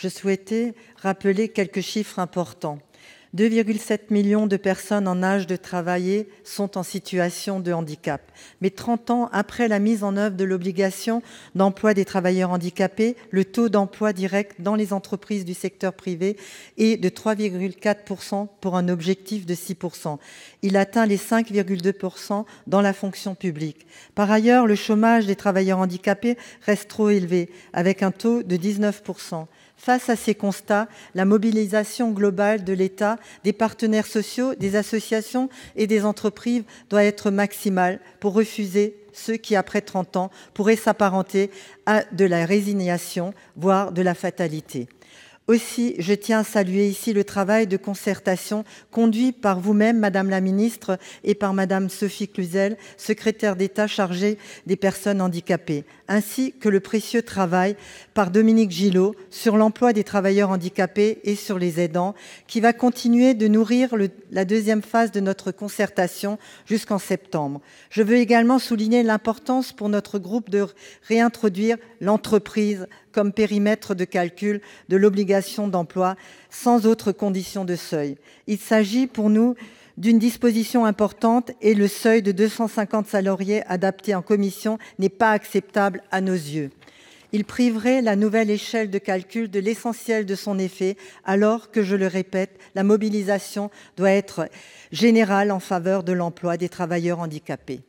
je souhaitais rappeler quelques chiffres importants. 2,7 millions de personnes en âge de travailler sont en situation de handicap. Mais 30 ans après la mise en œuvre de l'obligation d'emploi des travailleurs handicapés, le taux d'emploi direct dans les entreprises du secteur privé est de 3,4% pour un objectif de 6%. Il atteint les 5,2% dans la fonction publique. Par ailleurs, le chômage des travailleurs handicapés reste trop élevé, avec un taux de 19%. Face à ces constats, la mobilisation globale de l'État, des partenaires sociaux, des associations et des entreprises doit être maximale pour refuser ceux qui, après trente ans, pourraient s'apparenter à de la résignation, voire de la fatalité. Aussi, je tiens à saluer ici le travail de concertation conduit par vous-même, madame la ministre, et par madame Sophie Cluzel, secrétaire d'État chargée des personnes handicapées, ainsi que le précieux travail par Dominique Gillot sur l'emploi des travailleurs handicapés et sur les aidants, qui va continuer de nourrir la deuxième phase de notre concertation jusqu'en septembre. Je veux également souligner l'importance pour notre groupe de réintroduire l'entreprise comme périmètre de calcul de l'obligation d'emploi d'emplois sans autre condition de seuil. Il s'agit pour nous d'une disposition importante et le seuil de 250 salariés adapté en commission n'est pas acceptable à nos yeux. Il priverait la nouvelle échelle de calcul de l'essentiel de son effet, alors que, je le répète, la mobilisation doit être générale en faveur de l'emploi des travailleurs handicapés.